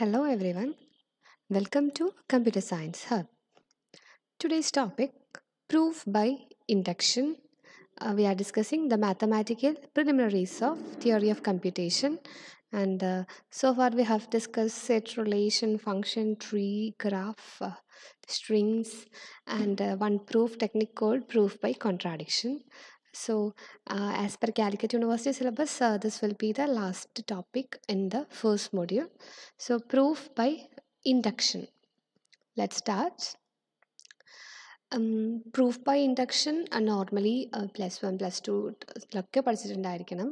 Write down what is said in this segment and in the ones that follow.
Hello everyone. Welcome to Computer Science Hub. Today's topic proof by induction. Uh, we are discussing the mathematical preliminaries of theory of computation and uh, so far we have discussed set relation function tree graph uh, strings and uh, one proof technique called proof by contradiction So, uh, as per Calicut University syllabus, uh, this will be the last topic in the first module. So, proof by induction. Let's start. Proof by induction normally plus one plus two ഒക്കെ പഠിച്ചിട്ടുണ്ടായിരിക്കണം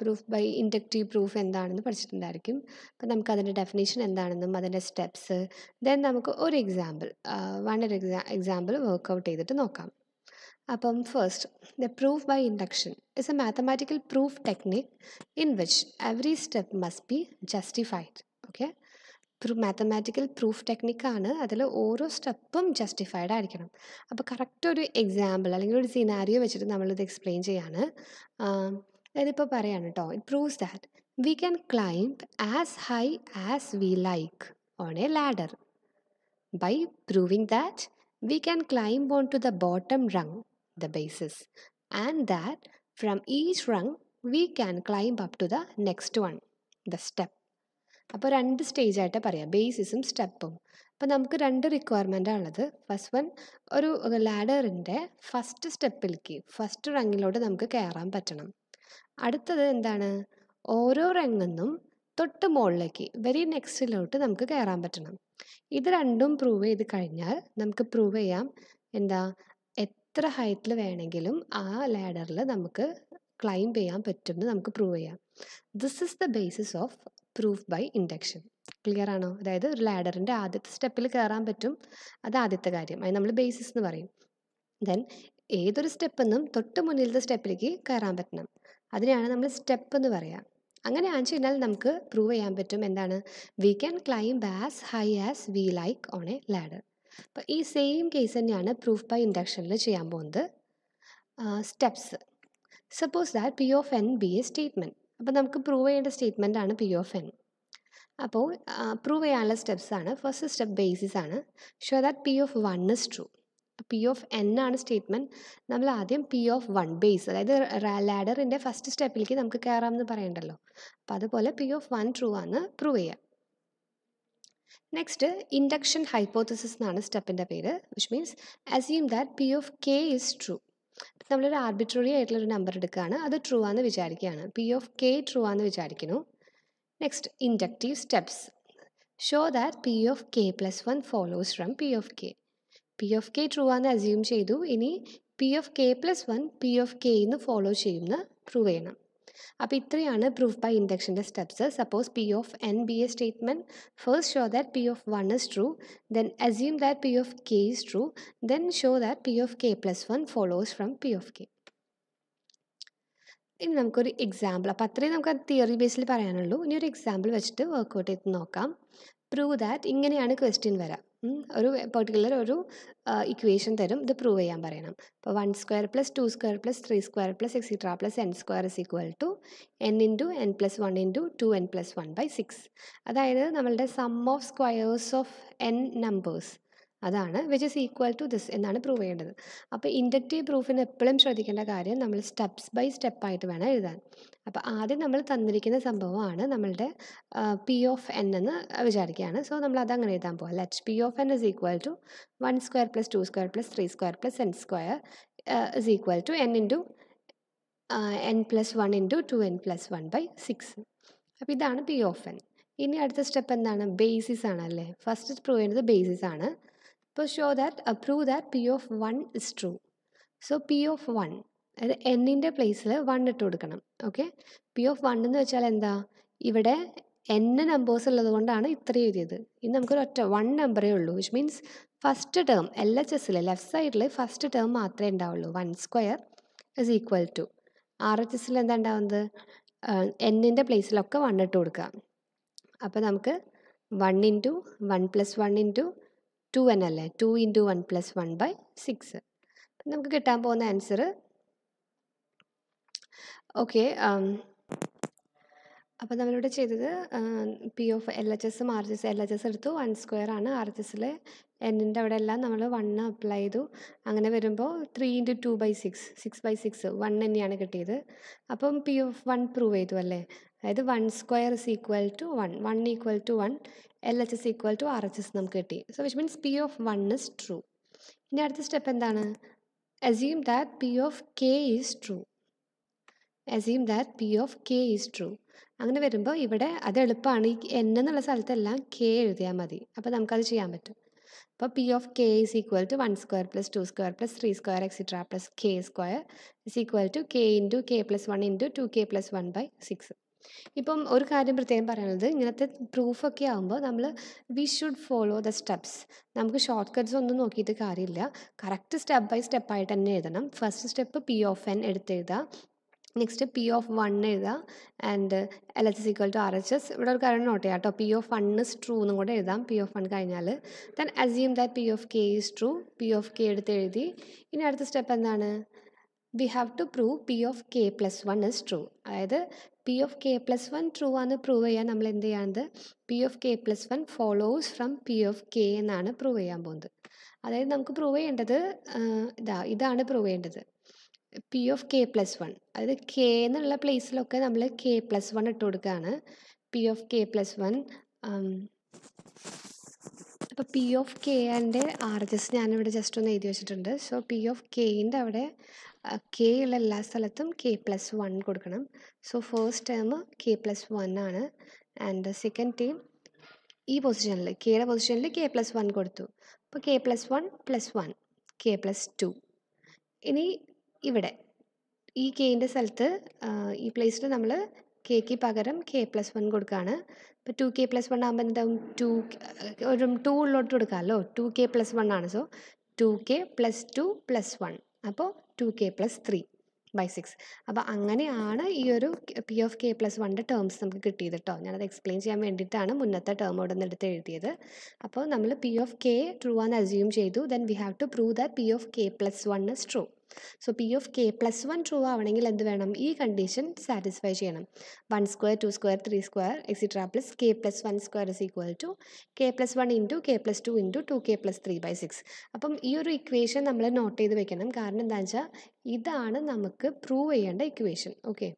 proof by inductive proof എന്താണെന്ന് പഠിച്ചിട്ടുണ്ടായിരിക്കും അപ്പം നമുക്ക് അതിൻ്റെ definition എന്താണെന്നും അതിൻ്റെ steps then നമുക്ക് ഒരു എക്സാമ്പിൾ വൺ ഒരു എക്സാ എക്സാമ്പിൾ വർക്കൗട്ട് ചെയ്തിട്ട് നോക്കാം അപ്പം the proof by induction induction a mathematical proof technique in which which step must be justified justified. Okay? Mathematical proof ടെക്നിക്കാണ് അതിൽ ഓരോ സ്റ്റെപ്പും ജസ്റ്റിഫൈഡ് ആയിരിക്കണം അപ്പോൾ കറക്റ്റ് ഒരു എക്സാമ്പിൾ അല്ലെങ്കിൽ ഒരു സിനാരിയോ വെച്ചിട്ട് നമ്മളിത് എക്സ്പ്ലെയിൻ ചെയ്യാണ് അതിപ്പോൾ പറയാണ് കേട്ടോ it proves that we can climb as high as we like on a ladder by proving that we can climb on to the bottom rung the bases and that from each rung we can climb up to the next one the step അപ്പോൾ രണ്ട് stage ആയിട്ട് പറയാം ബേസിസും സ്റ്റെപ്പും അപ്പോൾ നമുക്ക് രണ്ട് requirement ഉള്ളത് first one ഒരു ലാഡറിൻ്റെ first സ്റ്റെപ്പിലേക്ക് first റങ്ങിലോട്ട് നമുക്ക് കയറാൻ പറ്റണം അടുത്തത് എന്താണ് ഓരോ റങ്ങെന്നും തൊട്ട് മുകളിലേക്ക് വെരി നെക്സ്റ്റിലോട്ട് നമുക്ക് കയറാൻ പറ്റണം ഇത് രണ്ടും പ്രൂവ് ചെയ്ത് കഴിഞ്ഞാൽ നമുക്ക് പ്രൂവ് ചെയ്യാം എന്താ എത്ര ഹൈറ്റിൽ വേണമെങ്കിലും ആ ലാഡറിൽ നമുക്ക് ക്ലൈം ചെയ്യാൻ പറ്റുമെന്ന് നമുക്ക് പ്രൂവ് ചെയ്യാം this is the basis of proof by induction clear ആണോ അതായത് ഒരു ലാഡറിൻ്റെ ആദ്യത്തെ സ്റ്റെപ്പിൽ കയറാൻ പറ്റും അത് ആദ്യത്തെ കാര്യം അതിന് നമ്മൾ ബേസിസ് എന്ന് പറയും ദെൻ ഏതൊരു സ്റ്റെപ്പിൽ നിന്നും തൊട്ട് മുന്നിലത്തെ സ്റ്റെപ്പിലേക്ക് കയറാൻ പറ്റണം അതിനെയാണ് നമ്മൾ സ്റ്റെപ്പ് എന്ന് പറയുക അങ്ങനെ ആണെന്ന് കഴിഞ്ഞാൽ നമുക്ക് പ്രൂവ് ചെയ്യാൻ പറ്റും എന്താണ് we can climb as high as we like on a ladder അപ്പോൾ ഈ സെയിം കേസ് തന്നെയാണ് പ്രൂഫ് ബൈ ഇൻഡക്ഷനിൽ ചെയ്യാൻ പോകുന്നത് steps suppose that P of N be a statement അപ്പോൾ നമുക്ക് പ്രൂവ് ചെയ്യേണ്ട സ്റ്റേറ്റ്മെൻറ്റാണ് പി ഓഫ് എൻ അപ്പോൾ പ്രൂവ് ചെയ്യാനുള്ള സ്റ്റെപ്സ് ആണ് ഫസ്റ്റ് സ്റ്റെപ്പ് ബേസിസ് ആണ് show that P of one is true P of N ആണ് സ്റ്റേറ്റ്മെൻറ്റ് നമ്മൾ ആദ്യം പി ഓഫ് വൺ ബേസ് അതായത് ലാഡറിൻ്റെ ഫസ്റ്റ് സ്റ്റെപ്പിലേക്ക് നമുക്ക് കയറാമെന്ന് പറയണ്ടല്ലോ അപ്പോൾ അതുപോലെ പി ഓഫ് വൺ ട്രൂ ആണ് പ്രൂവ് ചെയ്യുക നെക്സ്റ്റ് ഇൻഡക്ഷൻ ഹൈപ്പോത്തസിസ് എന്നാണ് സ്റ്റെപ്പിൻ്റെ പേര് which means assume that P of K is true നമ്മളൊരു ആർബിട്രറി ആയിട്ടുള്ളൊരു നമ്പർ എടുക്കുകയാണ് അത് ട്രൂ ആണെന്ന് വിചാരിക്കുകയാണ് പി ഓഫ് കെ ട്രൂ ആണെന്ന് വിചാരിക്കുന്നു next inductive steps show that P of K plus one follows from P of K P of K true ആണെന്ന് assume ചെയ്തു ഇനി P of K plus one P of K ഇന്ന് follow ചെയ്യുമെന്ന് prove ചെയ്യണം അപ്പോൾ ഇത്രയാണ് പ്രൂഫ് ബൈ ഇൻഡക്ഷൻ്റെ steps suppose P of N be a statement first show that P of one is true then assume that P of K is true then show that P of K plus one follows from P of K ഇനി നമുക്കൊരു example അപ്പോൾ അത്രയും നമുക്ക് theory ബേസിൽ പറയാനുള്ളൂ ഇനി ഒരു example വെച്ചിട്ട് workout ചെയ്ത് നോക്കാം പ്രൂവ് ദാറ്റ് ഇങ്ങനെയാണ് ക്വസ്റ്റ്യൻ വരാം ഒരു പെർട്ടിക്കുലർ ഒരു ഇക്വേഷൻ തരും ഇത് പ്രൂവ് ചെയ്യാൻ പറയണം അപ്പോൾ one square plus two square plus three square plus etcetera plus N square is equal to N into N plus one into two N plus one by six അതായത് നമ്മളുടെ sum of squares of N numbers അതാണ് which is equal to this എന്നാണ് prove ചെയ്യേണ്ടത് അപ്പോൾ inductive പ്രൂഫിന് എപ്പോഴും ശ്രദ്ധിക്കേണ്ട കാര്യം നമ്മൾ സ്റ്റെപ്സ് ബൈ സ്റ്റെപ്പായിട്ട് വേണം എഴുതാൻ അപ്പോൾ ആദ്യം നമ്മൾ തന്നിരിക്കുന്ന സംഭവമാണ് നമ്മളുടെ പി ഓഫ് എൻ എന്ന് വിചാരിക്കുകയാണ് സോ നമ്മൾ അതങ്ങനെ എഴുതാൻ പോകാം let P of N is equal to one square plus two square plus three square plus N square is equal to N into N plus one into two N plus one by six അപ്പോൾ ഇതാണ് P of N ഇനി അടുത്ത step എന്താണ് basis ആണ് അല്ലേ first prove ചെയ്യുന്നത് basis ആണ് ഇപ്പോൾ show that prove that P of one is true so P of one അതായത് എന്നിൻ്റെ പ്ലേസിൽ വൺ ഇട്ട് കൊടുക്കണം ഓക്കെ പി ഓഫ് വൺ എന്ന് വെച്ചാൽ എന്താ ഇവിടെ എന്ന നമ്പേഴ്സ് ഉള്ളത് കൊണ്ടാണ് ഇത്രയും എഴുതിയത് ഇനി നമുക്കൊരു ഒറ്റ വൺ നമ്പറേ ഉള്ളൂ which means first term L H എസിൽ ലെഫ്റ്റ് സൈഡിൽ ഫസ്റ്റ് ടേം മാത്രമേ ഉണ്ടാവുള്ളൂ one square is equal to R H എസിൽ എന്താ ഉണ്ടാവുന്നത് എന്നിൻ്റെ പ്ലേസിലൊക്കെ വൺ ഇട്ട് കൊടുക്കുക അപ്പോൾ നമുക്ക് one into one plus one into two N അല്ലേ two into one plus one by six നമുക്ക് കിട്ടാൻ പോകുന്ന ആൻസർ ഓക്കെ അപ്പോൾ നമ്മളിവിടെ ചെയ്തത് പി ഓഫ് എൽ എച്ച് എസും R H S L H S എടുത്തു വൺ സ്ക്വയർ ആണ് ആർ എച്ച് എസിൽ എന്നിൻ്റെ അവിടെ എല്ലാം നമ്മൾ വൺ അപ്ലൈ ചെയ്തു അങ്ങനെ വരുമ്പോൾ three into two by six six by six one തന്നെയാണ് കിട്ടിയത് അപ്പം പി ഓഫ് വൺ പ്രൂവ് ചെയ്തു അല്ലേ അതായത് one square is equal to one one equal to one L H S equal to R H S നമുക്ക് കിട്ടി so which means P of one is true ഇനി അടുത്ത സ്റ്റെപ്പ് എന്താണ് assume that P of K is true assume that P of K is true അങ്ങനെ വരുമ്പോൾ ഇവിടെ അത് എളുപ്പമാണ് ഈ എൻ എന്നുള്ള സ്ഥലത്തെല്ലാം കെ എഴുതിയാൽ മതി അപ്പോൾ നമുക്കത് ചെയ്യാൻ പറ്റും അപ്പോൾ P of K is equal to one square plus two square plus three square extra plus K square is equal to K into K plus one into two K plus one by six ഇപ്പം ഒരു കാര്യം പ്രത്യേകം പറയുന്നത് ഇങ്ങനത്തെ പ്രൂഫൊക്കെ ആകുമ്പോൾ നമ്മൾ we should follow the steps നമുക്ക് ഷോർട്ട് കട്ട്സ് ഒന്നും നോക്കിയിട്ട് കാര്യമില്ല കറക്റ്റ് സ്റ്റെപ്പ് ബൈ സ്റ്റെപ്പായിട്ട് തന്നെ എഴുതണം first step P of N എടുത്തെഴുതാം നെക്സ്റ്റ് പി ഓഫ് വൺ എഴുതുക and L H S equal to R H S ഇവിടെ ഒരു കാര്യം നോട്ട് ചെയ്യാം കേട്ടോ P of one is true എന്നും കൂടെ എഴുതാം പി ഓഫ് വൺ കഴിഞ്ഞാൽ then assume that P of K is true P of K എടുത്ത് എഴുതി ഇനി അടുത്ത സ്റ്റെപ്പ് എന്താണ് we have to prove P of K plus one is true അതായത് P of K plus one true ആണെന്ന് prove ചെയ്യാൻ നമ്മൾ എന്ത് ചെയ്യാണത് P of K plus one follows from P of K എന്നാണ് പ്രൂവ് ചെയ്യാൻ പോകുന്നത് അതായത് നമുക്ക് പ്രൂവ് ചെയ്യേണ്ടത് ഇതാ ഇതാണ് പ്രൂവ് ചെയ്യേണ്ടത് P of K plus one അതായത് കെ എന്നുള്ള പ്ലേസിലൊക്കെ നമ്മൾ കെ പ്ലസ് വൺ ഇട്ട് കൊടുക്കുകയാണ് P of K plus one P P of കെ ആൻ്റെ ആർ എച്ച് എസ് ഞാനിവിടെ ജസ്റ്റ് ഒന്ന് എഴുതി വെച്ചിട്ടുണ്ട് സോ പി ഓഫ് കെൻ്റെ അവിടെ കെ ഉള്ള എല്ലാ സ്ഥലത്തും കെ പ്ലസ് വൺ കൊടുക്കണം so first term K plus one ആണ് ആൻഡ് സെക്കൻഡ് ടേം ഈ പൊസിഷനിൽ കെയുടെ പൊസിഷനിൽ കെ പ്ലസ് വൺ കൊടുത്തു അപ്പോൾ K plus one plus one K plus two ഇനി ഇവിടെ ഈ കെയിൻ്റെ സ്ഥലത്ത് ഈ പ്ലേസിൽ നമ്മൾ കെക്ക് പകരം കെ പ്ലസ് വൺ കൊടുക്കുകയാണ് ഇപ്പോൾ ടു കെ പ്ലസ് വൺ ആകുമ്പോൾ എന്താവും ടു ഒരു ടു ഉള്ളോട്ട് കൊടുക്കാമല്ലോ ടു കെ പ്ലസ് വൺ ആണ് so two K plus two plus one അപ്പോൾ two K plus three by six അപ്പോൾ അങ്ങനെയാണ് ഈ ഒരു പി ഓഫ് കെ പ്ലസ് വണ്ണിൻ്റെ ടേംസ് നമുക്ക് കിട്ടിയത് കേട്ടോ ഞാനത് എക്സ്പ്ലെയിൻ ചെയ്യാൻ വേണ്ടിയിട്ടാണ് മുന്നത്തെ ടേം അവിടെ നിന്ന് എടുത്ത് എഴുതിയത് അപ്പോൾ നമ്മൾ പി ഓഫ് കെ ട്രൂ ആണെന്ന് അസ്യൂം ചെയ്തു then we have to prove that P of K plus one is true so P of K plus one true ആവണമെങ്കിൽ എന്ത് വേണം ഈ കണ്ടീഷൻ സാറ്റിസ്ഫൈ ചെയ്യണം one square two square three square etcetera plus K plus one square is equal to K plus one into K plus two into two K plus three by six അപ്പം ഈ ഒരു equation നമ്മൾ not ചെയ്ത് വെക്കണം കാരണം എന്താ വെച്ചാൽ ഇതാണ് നമുക്ക് പ്രൂവ് ചെയ്യേണ്ട ഇക്വേഷൻ ഓക്കെ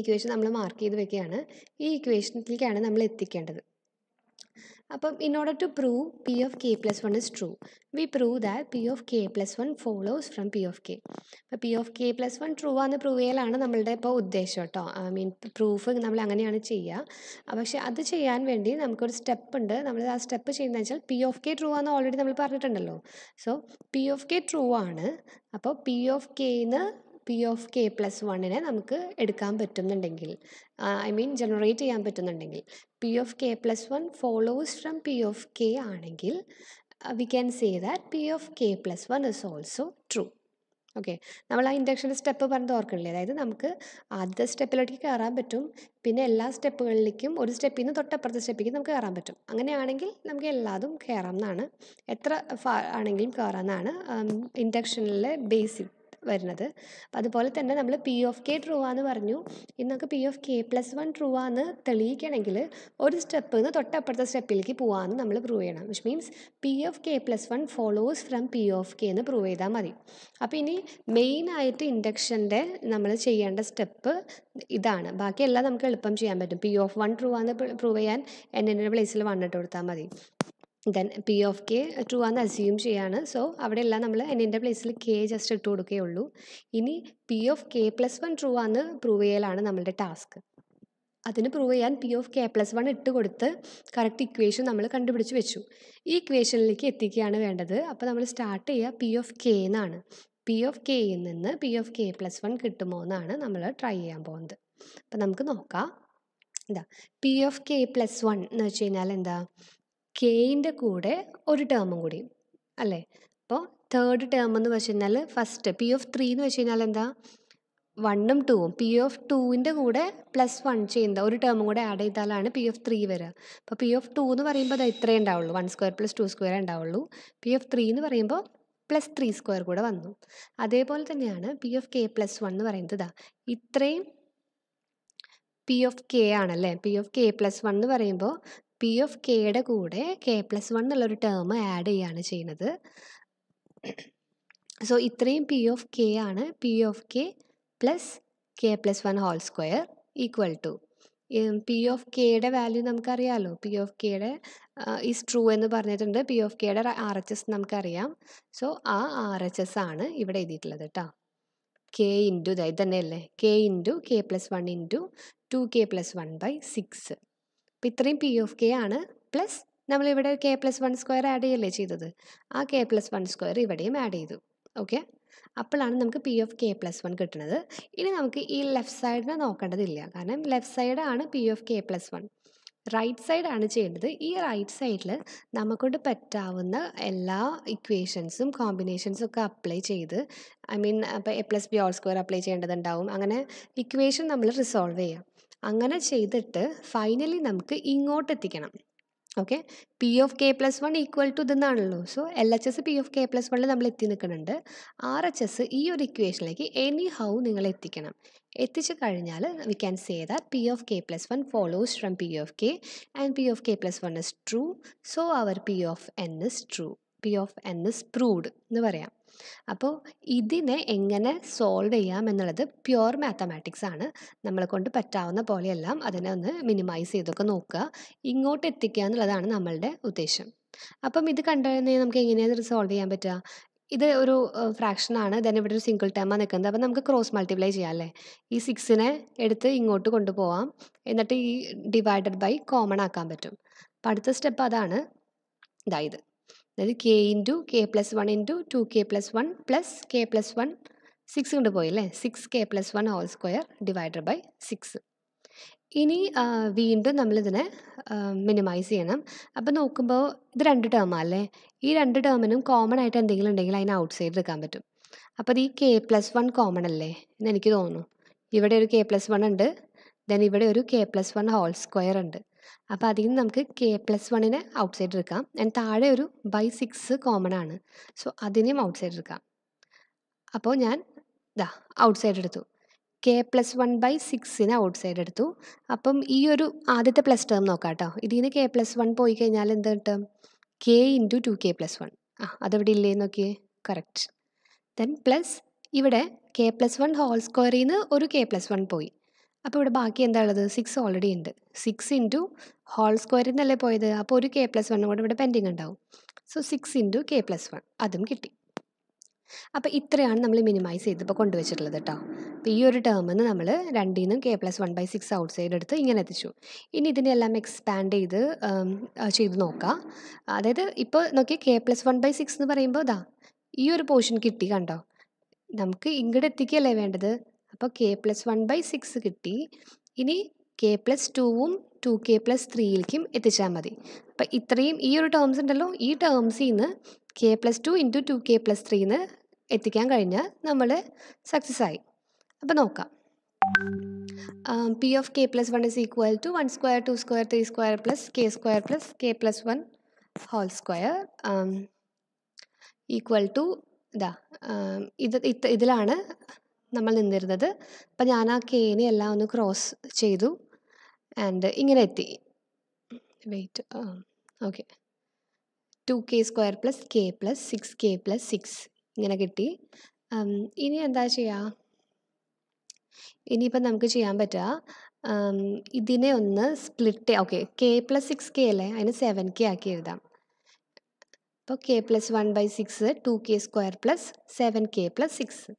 ഇക്വേഷൻ നമ്മൾ മാർക്ക് ചെയ്ത് വെക്കുകയാണ് ഈ ഇക്വേഷനിലേക്കാണ് നമ്മൾ എത്തിക്കേണ്ടത് അപ്പം in order to prove P of K plus one is true we prove that P of K plus one follows from P of K അപ്പോൾ P of K plus one true ആണ് prove ചെയ്യലാണ് നമ്മളുടെ ഇപ്പോൾ ഉദ്ദേശം കേട്ടോ I mean proof നമ്മൾ അങ്ങനെയാണ് ചെയ്യുക പക്ഷേ അത് ചെയ്യാൻ വേണ്ടി നമുക്കൊരു സ്റ്റെപ്പ് ഉണ്ട് നമ്മൾ ആ സ്റ്റെപ്പ് ചെയ്യുന്നതെന്ന് വെച്ചാൽ പി ഓഫ് കെ ട്രൂ ആണെന്ന് ഓൾറെഡി നമ്മൾ പറഞ്ഞിട്ടുണ്ടല്ലോ so P of K true ആണ് അപ്പോൾ പി ഓഫ് കെന്ന് പി ഓഫ് കെ പ്ലസ് വണ്ണിനെ നമുക്ക് എടുക്കാൻ പറ്റുന്നുണ്ടെങ്കിൽ ഐ മീൻ ജനറേറ്റ് ചെയ്യാൻ പറ്റുന്നുണ്ടെങ്കിൽ P of K plus one follows from P of K ആണെങ്കിൽ we can say that P of K plus one is also true okay നമ്മൾ ആ ഇൻഡക്ഷൻ്റെ സ്റ്റെപ്പ് പറഞ്ഞത് ഓർക്കണില്ലേ അതായത് നമുക്ക് ആദ്യത്തെ സ്റ്റെപ്പിലേക്ക് കയറാൻ പറ്റും പിന്നെ എല്ലാ സ്റ്റെപ്പുകളിലേക്കും ഒരു സ്റ്റെപ്പിൽ നിന്ന് തൊട്ടപ്പുറത്തെ സ്റ്റെപ്പിലേക്ക് നമുക്ക് കയറാൻ പറ്റും അങ്ങനെയാണെങ്കിൽ നമുക്ക് എല്ലാതും കയറാം എന്നാണ് എത്ര ഫാ ആണെങ്കിലും കയറാം എന്നാണ് ഇൻഡക്ഷനിലെ um, ബേസിക് വരുന്നത് അപ്പോൾ അതുപോലെ തന്നെ നമ്മൾ പി ഓഫ് കെ ട്രൂ ആണെന്ന് പറഞ്ഞു ഇനി നമുക്ക് P of K plus one true ആണെന്ന് തെളിയിക്കണമെങ്കിൽ ഒരു സ്റ്റെപ്പിൽ നിന്ന് തൊട്ടപ്പുറത്തെ സ്റ്റെപ്പിലേക്ക് പോകാമെന്ന് നമ്മൾ പ്രൂവ് ചെയ്യണം which means P of K plus one follows from P of K എന്ന് പ്രൂവ് ചെയ്താൽ മതി അപ്പോൾ ഇനി മെയിൻ ആയിട്ട് ഇൻഡക്ഷൻ്റെ നമ്മൾ ചെയ്യേണ്ട സ്റ്റെപ്പ് ഇതാണ് ബാക്കിയെല്ലാം നമുക്ക് എളുപ്പം ചെയ്യാൻ പറ്റും പി ഓഫ് വൺ ട്രൂ ആണെന്ന് പ്രൂവ് ചെയ്യാൻ എൻ്റെ പ്ലേസിൽ വൺ ഇട്ട് കൊടുത്താൽ മതി then P of K true ആണെന്ന് അസ്യൂം ചെയ്യാണ് സോ അവിടെയല്ല നമ്മൾ എൻ്റെ പ്ലേസിൽ കെ ജസ്റ്റ് ഇട്ട് കൊടുക്കുകയുള്ളൂ ഇനി P of K plus one true ആണെന്ന് പ്രൂവ് ചെയ്യലാണ് നമ്മളുടെ ടാസ്ക് അതിന് പ്രൂവ് ചെയ്യാൻ P of K plus one ഇട്ട് കൊടുത്ത് കറക്റ്റ് ഇക്വേഷൻ നമ്മൾ കണ്ടുപിടിച്ച് വെച്ചു ഈ ഇക്വേഷനിലേക്ക് എത്തിക്കുകയാണ് വേണ്ടത് അപ്പോൾ നമ്മൾ സ്റ്റാർട്ട് ചെയ്യുക പി ഓഫ് കെ എന്നാണ് പി ഓഫ് കെയിൽ നിന്ന് P of K plus one കിട്ടുമോ എന്നാണ് നമ്മൾ ട്രൈ ചെയ്യാൻ പോകുന്നത് അപ്പം നമുക്ക് നോക്കാം എന്താ P of K plus one എന്ന് വെച്ച് കഴിഞ്ഞാൽ എന്താ കെയിൻ്റെ കൂടെ ഒരു ടേമും കൂടി അല്ലേ അപ്പോൾ തേർഡ് ടേം എന്ന് വെച്ച് കഴിഞ്ഞാൽ ഫസ്റ്റ് പി ഓഫ് ത്രീ എന്ന് വെച്ച് കഴിഞ്ഞാൽ എന്താ വണ്ണും ടൂവും പി ഓഫ് ടൂവിൻ്റെ കൂടെ പ്ലസ് വൺ ചെയ്യുന്ന ഒരു ടേമും കൂടെ ആഡ് ചെയ്താലാണ് പി എഫ് ത്രീ വരിക അപ്പോൾ പി എഫ് ടു എന്ന് പറയുമ്പോൾ അത് ഇത്രയേ ഉണ്ടാവുള്ളൂ one square plus two square ഉണ്ടാവുള്ളൂ പി എഫ് ത്രീ എന്ന് പറയുമ്പോൾ പ്ലസ് ത്രീ സ്ക്വയർ കൂടെ വന്നു അതേപോലെ തന്നെയാണ് P of K plus one എന്ന് പറയുന്നത് ഇതാ ഇത്രയും പി എഫ് കെ ആണല്ലേ P of K plus one എന്ന് പറയുമ്പോൾ പി ഓഫ് കെയുടെ കൂടെ കെ പ്ലസ് വൺ എന്നുള്ളൊരു ടേം ആഡ് ചെയ്യുകയാണ് ചെയ്യുന്നത് സോ ഇത്രയും പി ഓഫ് കെ ആണ് P of K plus K plus one whole square equal to P of കെയുടെ വാല്യൂ നമുക്കറിയാമല്ലോ പി ഓഫ് കെയുടെ ഇസ് ട്രൂ എന്ന് പറഞ്ഞിട്ടുണ്ട് പി ഓഫ് കെയുടെ ആർ എച്ച് എസ് നമുക്കറിയാം സോ ആ ആർ എച്ച് എസ് ആണ് ഇവിടെ എഴുതിയിട്ടുള്ളത് കേട്ടോ കെ ഇൻറ്റു ഇത് തന്നെയല്ലേ K into K plus one into two K plus one by six അപ്പോൾ ഇത്രയും പി ഓഫ് കെ ആണ് പ്ലസ് നമ്മളിവിടെ K plus one square add ചെയ്യല്ലേ ചെയ്തത് ആ കെ പ്ലസ് വൺ സ്ക്വയർ ഇവിടെയും ആഡ് ചെയ്തു ഓക്കെ അപ്പോഴാണ് നമുക്ക് P of K plus one കിട്ടുന്നത് ഇനി നമുക്ക് ഈ ലെഫ്റ്റ് സൈഡിനെ നോക്കേണ്ടതില്ല കാരണം ലെഫ്റ്റ് ആണ് P of K plus one right സൈഡാണ് ചെയ്യേണ്ടത് ഈ റൈറ്റ് സൈഡിൽ നമുക്കൊണ്ട് പറ്റാവുന്ന എല്ലാ ഇക്വേഷൻസും കോമ്പിനേഷൻസും ഒക്കെ അപ്ലൈ ചെയ്ത് ഐ മീൻ അപ്പോൾ A plus B whole square apply ചെയ്യേണ്ടതുണ്ടാവും അങ്ങനെ ഇക്വേഷൻ നമ്മൾ റിസോൾവ് ചെയ്യാം അങ്ങനെ ചെയ്തിട്ട് ഫൈനലി നമുക്ക് ഇങ്ങോട്ട് എത്തിക്കണം okay P of K plus one equal to ഇതെന്നാണല്ലോ so L H S P of K plus വണ്ണിൽ നമ്മൾ എത്തി നിൽക്കുന്നുണ്ട് ആർ എച്ച് എസ് ഈ ഒരു ഇക്വേഷനിലേക്ക് എനി ഹൗ നിങ്ങൾ എത്തിക്കണം എത്തിച്ചു കഴിഞ്ഞാൽ we can say that P of K plus one follows from P of K and P of K plus one is true so our P of N is true P of N is proved എന്ന് പറയാം അപ്പോൾ ഇതിനെ എങ്ങനെ solve ചെയ്യാം എന്നുള്ളത് pure mathematics ആണ് നമ്മളെ കൊണ്ട് പറ്റാവുന്ന പോലെയെല്ലാം അതിനെ ഒന്ന് മിനിമൈസ് ചെയ്തൊക്കെ നോക്കുക ഇങ്ങോട്ട് എത്തിക്കുക എന്നുള്ളതാണ് നമ്മളുടെ ഉദ്ദേശം അപ്പം ഇത് കണ്ടുകഴിഞ്ഞാൽ നമുക്ക് എങ്ങനെയാണ് സോൾവ് ചെയ്യാൻ പറ്റുക ഇത് ഒരു ഫ്രാക്ഷനാണ് ദൻ ഇവിടെ ഒരു സിംഗിൾ ടേമാണ് നിൽക്കുന്നത് അപ്പം നമുക്ക് ക്രോസ് മൾട്ടിപ്ലൈ ചെയ്യാം അല്ലേ ഈ സിക്സിനെ എടുത്ത് ഇങ്ങോട്ട് കൊണ്ടുപോകാം എന്നിട്ട് ഈ ഡിവൈഡഡ് ബൈ കോമൺ ആക്കാൻ പറ്റും അപ്പം അടുത്ത സ്റ്റെപ്പ് അതാണ് ഇതായത് അതായത് K into K plus one into two K plus one plus K plus one six കൊണ്ട് പോയി അല്ലേ six K plus one whole square divided by six ഇനി വീണ്ടും നമ്മളിതിനെ മിനിമൈസ് ചെയ്യണം അപ്പോൾ നോക്കുമ്പോൾ ഇത് രണ്ട് ടേമാണ് അല്ലേ ഈ രണ്ട് ടേമിനും കോമൺ ആയിട്ട് എന്തെങ്കിലും ഉണ്ടെങ്കിൽ അതിന് ഔട്ട് സൈഡ് എടുക്കാൻ പറ്റും അപ്പോൾ അത് ഈ കെ പ്ലസ് വൺ കോമൺ അല്ലേ എന്ന് എനിക്ക് തോന്നുന്നു ഇവിടെ ഒരു കെ പ്ലസ് വൺ ഉണ്ട് ദെൻ ഇവിടെ ഒരു K plus one whole square ഉണ്ട് അപ്പോൾ അതിൽ നിന്ന് നമുക്ക് കെ പ്ലസ് വണ്ണിനെ ഔട്ട് സൈഡ് എടുക്കാം ആൻഡ് താഴെ ഒരു ബൈ സിക്സ് കോമൺ ആണ് സോ അതിനെയും ഔട്ട് സൈഡ് എടുക്കാം അപ്പോൾ ഞാൻ ഇതാ ഔട്ട് സൈഡ് എടുത്തു കെ പ്ലസ് വൺ ബൈ സിക്സിന് ഔട്ട് സൈഡ് എടുത്തു അപ്പം ഈ ഒരു ആദ്യത്തെ പ്ലസ് ടേം നോക്കാം കേട്ടോ ഇതിൽ നിന്ന് കെ പ്ലസ് വൺ പോയി കഴിഞ്ഞാൽ എന്ത് കിട്ടും K into two K plus one ആ അതെവിടെ ഇല്ലേ നോക്കിയേ കറക്റ്റ് ദെൻ പ്ലസ് ഇവിടെ കെ പ്ലസ് വൺ ഹോൾ സ്ക്വയറിൽ നിന്ന് ഒരു കെ പ്ലസ് വൺ പോയി അപ്പോൾ ഇവിടെ ബാക്കി എന്താ ഉള്ളത് സിക്സ് ഓൾറെഡി ഉണ്ട് സിക്സ് ഇൻറ്റു ഹോൾ സ്ക്വയറിൽ നിന്നല്ലേ പോയത് അപ്പോൾ ഒരു കെ പ്ലസ് വണ്ണും കൂടെ ഇവിടെ പെൻഡിങ് ഉണ്ടാവും so six into K plus one അതും കിട്ടി അപ്പോൾ ഇത്രയാണ് നമ്മൾ മിനിമൈസ് ചെയ്തപ്പോൾ കൊണ്ടുവച്ചിട്ടുള്ളത് കേട്ടോ അപ്പോൾ ഈ ഒരു ടേമിൽ നിന്ന് നമ്മൾ രണ്ടിൽ നിന്നും K plus one by six outside എടുത്ത് ഇങ്ങനെ എത്തിച്ചു ഇനി ഇതിനെല്ലാം എക്സ്പാൻഡ് ചെയ്ത് ചെയ്ത് നോക്കാം അതായത് ഇപ്പോൾ നോക്കിയാൽ K plus one by six എന്ന് പറയുമ്പോൾ ഇതാ ഈ ഒരു പോർഷൻ കിട്ടി കണ്ടോ നമുക്ക് ഇങ്ങോട്ട് എത്തിക്കുകയല്ലേ വേണ്ടത് അപ്പോൾ K plus one by six കിട്ടി ഇനി കെ പ്ലസ് ടുവും ടു കെ പ്ലസ് ത്രീയിലേക്കും എത്തിച്ചാൽ മതി അപ്പോൾ ഇത്രയും ഈ ഒരു ടേംസ് ഉണ്ടല്ലോ ഈ ടേംസിൽ നിന്ന് K plus two into two K plus ത്രീന്ന് എത്തിക്കാൻ കഴിഞ്ഞാൽ നമ്മൾ സക്സസ് ആയി അപ്പോൾ നോക്കാം P of K plus one is equal to one square two square three square plus K square plus K plus one whole square equal to ഇതാ ഇത് ഇത് ഇതിലാണ് നമ്മൾ നിന്നിരുന്നത് അപ്പം ഞാൻ ആ കേനെ എല്ലാം ഒന്ന് ക്രോസ് ചെയ്തു ആൻഡ് ഇങ്ങനെ എത്തി wait okay two K square plus K plus six K plus six ഇങ്ങനെ കിട്ടി ഇനി എന്താ ചെയ്യുക ഇനിയിപ്പം നമുക്ക് ചെയ്യാൻ പറ്റുക ഇതിനെ ഒന്ന് split okay K plus six K അല്ലേ അതിന് സെവൻ കെ ആക്കി എഴുതാം അപ്പോൾ K plus one by six two K square plus seven K plus six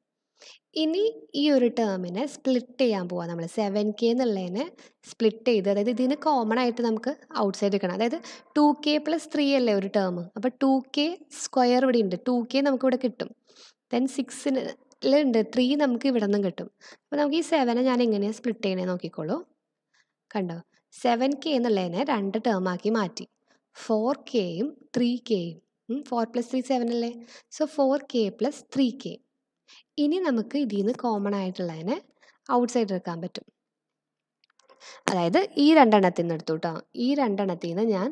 ഇനി ഈ ഒരു ടേമിനെ സ്പ്ലിറ്റ് ചെയ്യാൻ പോവാം നമ്മൾ സെവൻ കെ എന്നുള്ളതിനെ സ്പ്ലിറ്റ് ചെയ്ത് അതായത് ഇതിന് കോമൺ ആയിട്ട് നമുക്ക് ഔട്ട് സൈഡ് എടുക്കണം അതായത് ടു കെ പ്ലസ് ത്രീ അല്ലേ ഒരു ടേം അപ്പോൾ ടു കെ സ്ക്വയർ ഇവിടെ ഉണ്ട് ടു കെ നമുക്കിവിടെ കിട്ടും ദെൻ സിക്സിന് ഉണ്ട് ത്രീ നമുക്ക് ഇവിടെ നിന്നും കിട്ടും അപ്പോൾ നമുക്ക് ഈ സെവനെ ഞാൻ എങ്ങനെയാണ് സ്പ്ലിറ്റ് ചെയ്യണേ നോക്കിക്കോളൂ കണ്ടോ സെവൻ കെ എന്നുള്ളതിനെ രണ്ട് ടേം ആക്കി മാറ്റി ഫോർ കെയും ത്രീ കെയും ഫോർ പ്ലസ് ത്രീ സെവൻ അല്ലേ so four K plus three K ഇനി നമുക്ക് ഇതിൽ നിന്ന് കോമൺ ആയിട്ടുള്ളതിനെ ഔട്ട് സൈഡ് എടുക്കാൻ പറ്റും അതായത് ഈ രണ്ടെണ്ണത്തിൽ നിന്ന് എടുത്തു കേട്ടോ ഈ രണ്ടെണ്ണത്തിൽ നിന്ന് ഞാൻ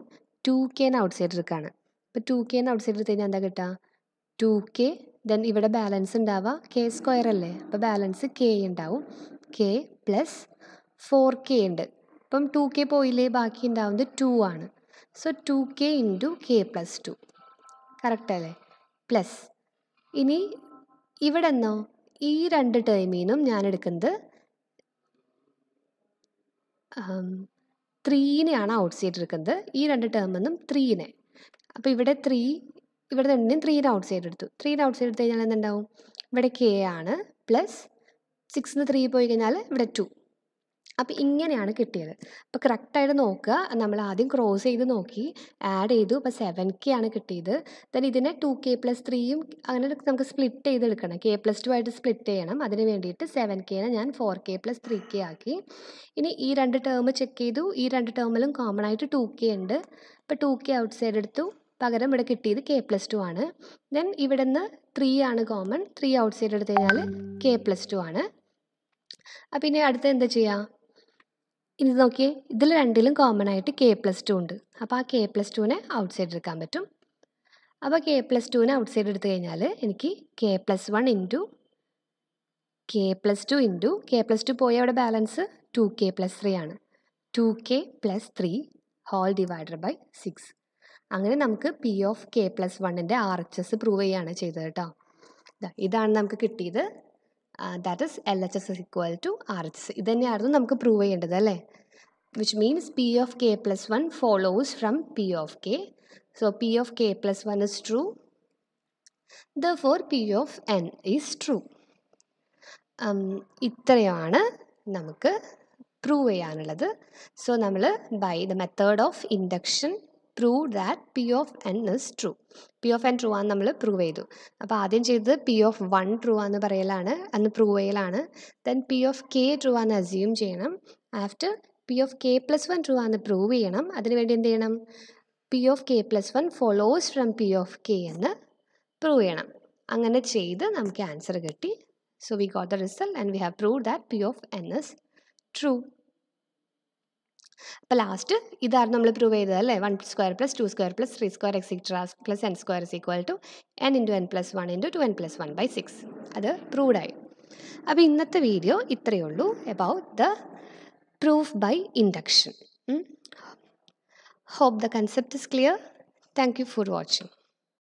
ടു കെന് ഔട്ട് സൈഡ് എടുക്കുകയാണ് ഇപ്പോൾ ടു കെന് ഔട്ട് സൈഡ് എടുത്ത് കഴിഞ്ഞാൽ എന്താ കിട്ടുക ടു കെ ദെൻ ഇവിടെ ബാലൻസ് ഉണ്ടാവുക കെ സ്ക്വയർ അല്ലേ അപ്പോൾ ബാലൻസ് കെ ഉണ്ടാവും കെ പ്ലസ് ഫോർ കെ ഉണ്ട് ഇപ്പം ടു കെ പോയില്ലേ ബാക്കി ഉണ്ടാവുന്നത് ടു ആണ് so two K into K plus two correct അല്ലേ പ്ലസ് ഇനി ഇവിടെന്നോ ഈ രണ്ട് ടേമിൽ ഞാൻ എടുക്കുന്നത് ത്രീനെയാണ് ഔട്ട് സൈഡ് എടുക്കുന്നത് ഈ രണ്ട് ടേമെന്നും ത്രീനെ അപ്പോൾ ഇവിടെ ത്രീ ഇവിടെ നിന്നും ത്രീനെ ഔട്ട് സൈഡ് എടുത്തു ത്രീനെ ഔട്ട് സൈഡ് എടുത്തു കഴിഞ്ഞാൽ എന്തുണ്ടാവും ഇവിടെ കെ ആണ് പ്ലസ് സിക്സിന് ത്രീ പോയി കഴിഞ്ഞാൽ ഇവിടെ ടു അപ്പോൾ ഇങ്ങനെയാണ് കിട്ടിയത് അപ്പോൾ കറക്റ്റായിട്ട് നോക്കുക നമ്മൾ ആദ്യം ക്രോസ് ചെയ്ത് നോക്കി ആഡ് ചെയ്തു അപ്പോൾ സെവൻ കെ ആണ് കിട്ടിയത് ദെൻ ഇതിനെ ടു കെ പ്ലസ് ത്രീയും അങ്ങനെ നമുക്ക് സ്പ്ലിറ്റ് ചെയ്തെടുക്കണം കെ പ്ലസ് ടു ആയിട്ട് സ്പ്ലിറ്റ് ചെയ്യണം അതിന് വേണ്ടിയിട്ട് സെവൻ കെനെ ഞാൻ four K plus three K ആക്കി ഇനി ഈ രണ്ട് ടേം ചെക്ക് ചെയ്തു ഈ രണ്ട് ടേമിലും കോമൺ ആയിട്ട് ടു കെ ഉണ്ട് അപ്പോൾ ടു കെ ഔട്ട് സൈഡ് എടുത്തു പകരം ഇവിടെ കിട്ടിയത് കെ പ്ലസ് ടു ആണ് ദെൻ ഇവിടെ നിന്ന് ത്രീ ആണ് കോമൺ ത്രീ ഔട്ട് സൈഡ് എടുത്തു കഴിഞ്ഞാൽ കെ പ്ലസ് ടു ആണ് അപ്പം ഇനി അടുത്ത എന്താ ചെയ്യുക ഇനി നോക്കിയേ ഇതിൽ രണ്ടിലും കോമൺ ആയിട്ട് കെ പ്ലസ് ടു ഉണ്ട് അപ്പോൾ ആ കെ പ്ലസ് ടുവിനെ ഔട്ട് സൈഡ് എടുക്കാൻ പറ്റും അപ്പോൾ കെ പ്ലസ് ടുവിനെ ഔട്ട് സൈഡ് എടുത്തു കഴിഞ്ഞാൽ എനിക്ക് K plus one into K plus two into K plus two പോയ അവിടെ balance two K plus three ആണ് two K plus three whole divide by six അങ്ങനെ നമുക്ക് പി ഓഫ് കെ പ്ലസ് വണ്ണിൻ്റെ ആർ എച്ച് എസ് പ്രൂവ് ചെയ്യുകയാണ് ചെയ്തത് കേട്ടോ ഇതാണ് നമുക്ക് കിട്ടിയത് that is L H S equal to R H S ഇത് തന്നെയായിരുന്നു നമുക്ക് പ്രൂവ് ചെയ്യേണ്ടത് അല്ലേ which means P of K plus one follows from P of K so P of K plus one is true therefore P of N is true ഇത്രയാണ് നമുക്ക് prove ചെയ്യാനുള്ളത് so നമ്മൾ by the method of induction prove that P of N is true P of N true ആണെന്ന് നമ്മൾ prove ചെയ്തു അപ്പോൾ ആദ്യം ചെയ്തത് പി ഓഫ് വൺ ട്രൂ ആണെന്ന് പറയലാണ് അന്ന് പ്രൂവ് ചെയ്യലാണ് then P of K true ആണ് അസ്യൂം ചെയ്യണം after P of K plus one true ആണെന്ന് പ്രൂവ് ചെയ്യണം അതിനുവേണ്ടി എന്ത് ചെയ്യണം P of K plus one follows from P of K എന്ന് പ്രൂവ് ചെയ്യണം അങ്ങനെ ചെയ്ത് നമുക്ക് ആൻസർ കിട്ടി so we got the result and we have prove that P of N is true അപ്പോൾ ലാസ്റ്റ് ഇതാണ് നമ്മൾ പ്രൂവ് ചെയ്തത് അല്ലേ one square plus two square plus three square extra plus N square is equal to N into N plus one into two N plus one by six അത് പ്രൂവ്ഡായി അപ്പോൾ ഇന്നത്തെ video ഇത്രയേ ഉള്ളൂ about the proof by induction hope the concept is clear thank you for watching